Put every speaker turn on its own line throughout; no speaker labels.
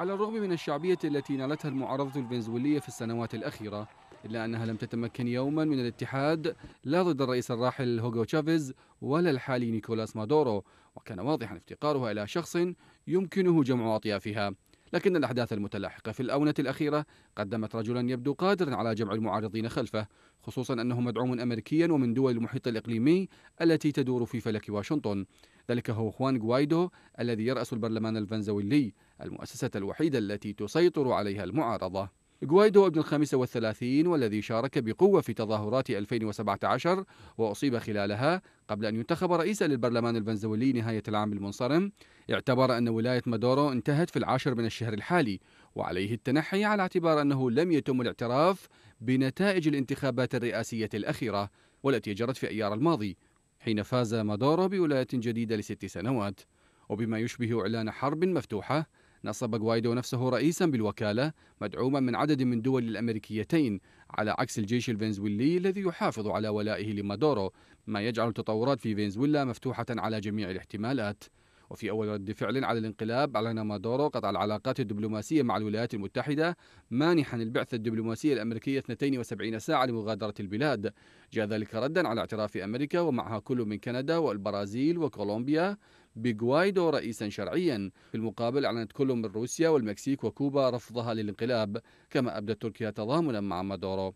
على الرغم من الشعبية التي نالتها المعارضة الفنزويلية في السنوات الأخيرة إلا أنها لم تتمكن يوما من الاتحاد لا ضد الرئيس الراحل هوغو تشافيز ولا الحالي نيكولاس مادورو وكان واضحا افتقارها إلى شخص يمكنه جمع أطيافها لكن الأحداث المتلاحقة في الأونة الأخيرة قدمت رجلا يبدو قادرا على جمع المعارضين خلفه خصوصا أنه مدعوم أمريكيا ومن دول المحيط الإقليمي التي تدور في فلك واشنطن ذلك هو خوان غوايدو الذي يرأس البرلمان الفنزويلي المؤسسة الوحيدة التي تسيطر عليها المعارضة غوايدو ابن الخامسة والثلاثين والذي شارك بقوة في تظاهرات 2017 وأصيب خلالها قبل أن ينتخب رئيسا للبرلمان الفنزويلي نهاية العام المنصرم اعتبر أن ولاية مادورو انتهت في العاشر من الشهر الحالي وعليه التنحي على اعتبار أنه لم يتم الاعتراف بنتائج الانتخابات الرئاسية الأخيرة والتي جرت في أيار الماضي حين فاز مادورو بولاية جديدة لست سنوات وبما يشبه إعلان حرب مفتوحة نصب غوايدو نفسه رئيسا بالوكالة مدعوما من عدد من دول الأمريكيتين على عكس الجيش الفنزويلي الذي يحافظ على ولائه لمادورو ما يجعل التطورات في فنزويلا مفتوحة على جميع الاحتمالات وفي أول رد فعل على الانقلاب أعلن مادورو قطع العلاقات الدبلوماسية مع الولايات المتحدة مانحا البعثة الدبلوماسية الأمريكية 72 ساعة لمغادرة البلاد جاء ذلك ردا على اعتراف أمريكا ومعها كل من كندا والبرازيل وكولومبيا بغوايدو رئيسا شرعيا في المقابل أعلنت كل من روسيا والمكسيك وكوبا رفضها للانقلاب كما أبدت تركيا تضامنا مع مادورو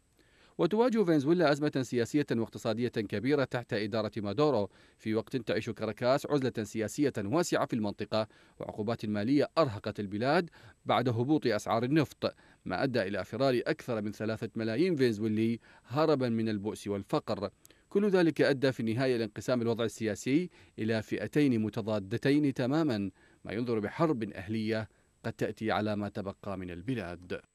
وتواجه فنزويلا أزمة سياسية واقتصادية كبيرة تحت إدارة مادورو في وقت تعيش كاراكاس عزلة سياسية واسعة في المنطقة وعقوبات مالية أرهقت البلاد بعد هبوط أسعار النفط ما أدى إلى فرار أكثر من ثلاثة ملايين فنزويلي هربا من البؤس والفقر كل ذلك أدى في النهاية لانقسام الوضع السياسي إلى فئتين متضادتين تماما ما ينظر بحرب أهلية قد تأتي على ما تبقى من البلاد